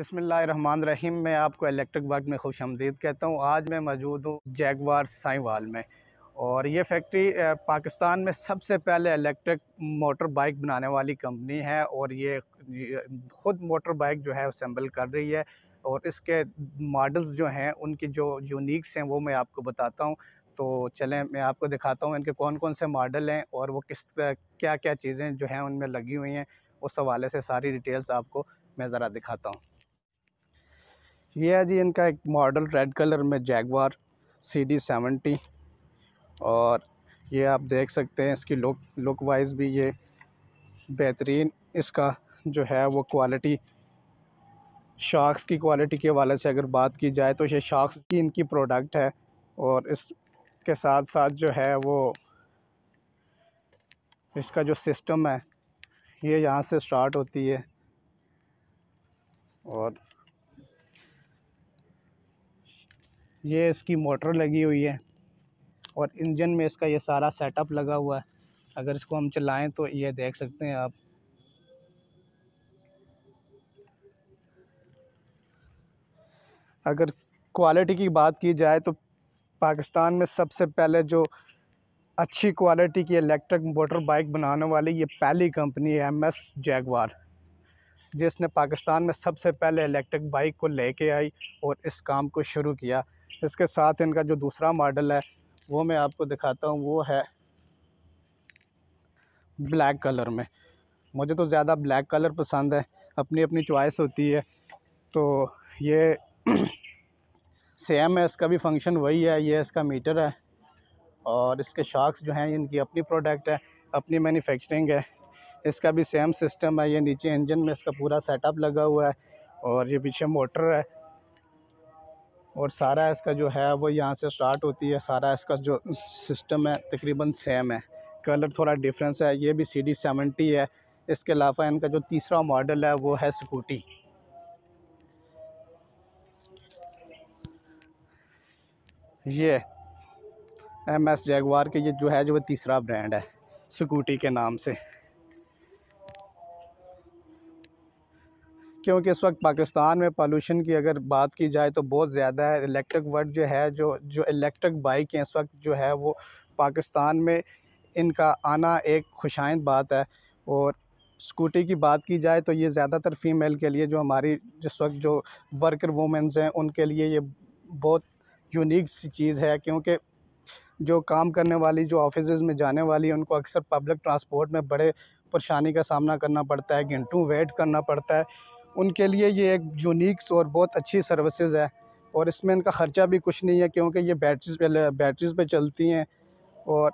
रहीम मैं आपको electric bike में खुश आमदीद कहता हूँ आज मैं मौजूद हूँ जैगवार साईवाल में और ये फैक्ट्री पाकिस्तान में सबसे पहले इलेक्ट्रिक मोटर बाइक बनाने वाली कंपनी है और ये ख़ुद मोटर बाइक जो है असम्बल कर रही है और इसके मॉडल्स जो हैं उनकी जो यूनिक्स हैं वो मैं आपको बताता हूँ तो चलें मैं आपको दिखाता हूँ इनके कौन कौन से मॉडल हैं और वो किस क्या क्या चीज़ें जो हैं उनमें लगी हुई हैं उस हवाले से सारी डिटेल्स आपको मैं ज़रा दिखाता हूँ ये है जी इनका एक मॉडल रेड कलर में जैगवार सी डी सेवेंटी और ये आप देख सकते हैं इसकी लुक लुक वाइज भी ये बेहतरीन इसका जो है वो क्वालिटी शार्क्स की क्वालिटी के हवाले से अगर बात की जाए तो ये शार्क्स की इनकी प्रोडक्ट है और इसके साथ साथ जो है वो इसका जो सिस्टम है ये यहाँ से स्टार्ट होती है और ये इसकी मोटर लगी हुई है और इंजन में इसका ये सारा सेटअप लगा हुआ है अगर इसको हम चलाएं तो ये देख सकते हैं आप अगर क्वालिटी की बात की जाए तो पाकिस्तान में सबसे पहले जो अच्छी क्वालिटी की इलेक्ट्रिक मोटर बाइक बनाने वाली ये पहली कंपनी है एम एस जैगवार जिसने पाकिस्तान में सबसे पहले इलेक्ट्रिक बाइक को लेके आई और इस काम को शुरू किया इसके साथ इनका जो दूसरा मॉडल है वो मैं आपको दिखाता हूँ वो है ब्लैक कलर में मुझे तो ज़्यादा ब्लैक कलर पसंद है अपनी अपनी चॉइस होती है तो ये सेम है इसका भी फंक्शन वही है ये इसका मीटर है और इसके शार्क्स जो हैं इनकी अपनी प्रोडक्ट है अपनी मैन्युफैक्चरिंग है इसका भी सेम सिस्टम है ये नीचे इंजन में इसका पूरा सेटअप लगा हुआ है और ये पीछे मोटर है और सारा इसका जो है वो यहाँ से स्टार्ट होती है सारा इसका जो सिस्टम है तकरीबन सेम है कलर थोड़ा डिफरेंस है ये भी सी डी सेवेंटी है इसके अलावा इनका जो तीसरा मॉडल है वो है स्कूटी ये एम एस जैगवार के ये जो है जो तीसरा ब्रांड है स्कूटी के नाम से क्योंकि इस वक्त पाकिस्तान में पॉल्यूशन की अगर बात की जाए तो बहुत ज़्यादा है इलेक्ट्रिक वर्ड जो है जो जो इलेक्ट्रिक बाइक हैं इस वक्त जो है वो पाकिस्तान में इनका आना एक खुशाइंद बात है और स्कूटी की बात की जाए तो ये ज़्यादातर फ़ीमेल के लिए जो हमारी जिस वक्त जो वर्कर वूमेंस हैं उनके लिए ये बहुत यूनिक सी चीज़ है क्योंकि जो काम करने वाली जो ऑफिस में जाने वाली उनको अक्सर पब्लिक ट्रांसपोर्ट में बड़े परेशानी का सामना करना पड़ता है घंटों वेट करना पड़ता है उनके लिए ये एक यूनिक्स और बहुत अच्छी सर्विसेज है और इसमें इनका ख़र्चा भी कुछ नहीं है क्योंकि ये बैटरीज पे बैटरीज पे चलती हैं और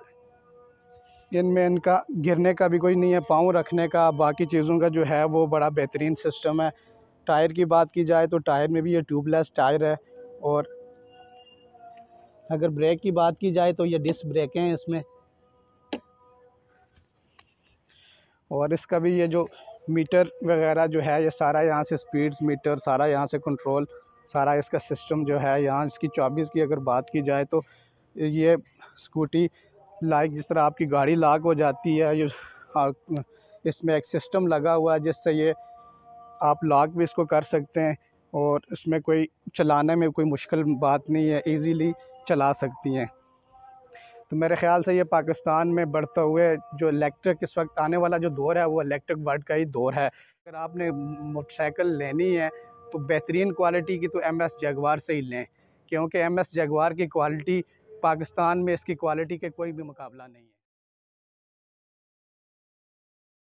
इनमें इनका गिरने का भी कोई नहीं है पाँव रखने का बाकी चीज़ों का जो है वो बड़ा बेहतरीन सिस्टम है टायर की बात की जाए तो टायर में भी ये ट्यूबलेस टायर है और अगर ब्रेक की बात की जाए तो ये डिस्क ब्रेकें हैं इसमें और इसका भी ये जो मीटर वगैरह जो है ये सारा यहाँ से स्पीड्स मीटर सारा यहाँ से कंट्रोल सारा इसका सिस्टम जो है यहाँ इसकी चौबीस की अगर बात की जाए तो ये स्कूटी लाइक जिस तरह आपकी गाड़ी लाक हो जाती है ये इसमें एक सिस्टम लगा हुआ है जिससे ये आप लॉक भी इसको कर सकते हैं और इसमें कोई चलाने में कोई मुश्किल बात नहीं है इजीली चला सकती हैं तो मेरे ख़्याल से ये पाकिस्तान में बढ़ते हुए जो इलेक्ट्रिक इस वक्त आने वाला जो दौर है वो इलेक्ट्रिक वर्ड का ही दौर है अगर आपने मोटरसाइकिल लेनी है तो बेहतरीन क्वालिटी की तो एम एस जगवार से ही लें क्योंकि एम एस जगवार की क्वालिटी पाकिस्तान में इसकी क्वालिटी के कोई भी मुकाबला नहीं है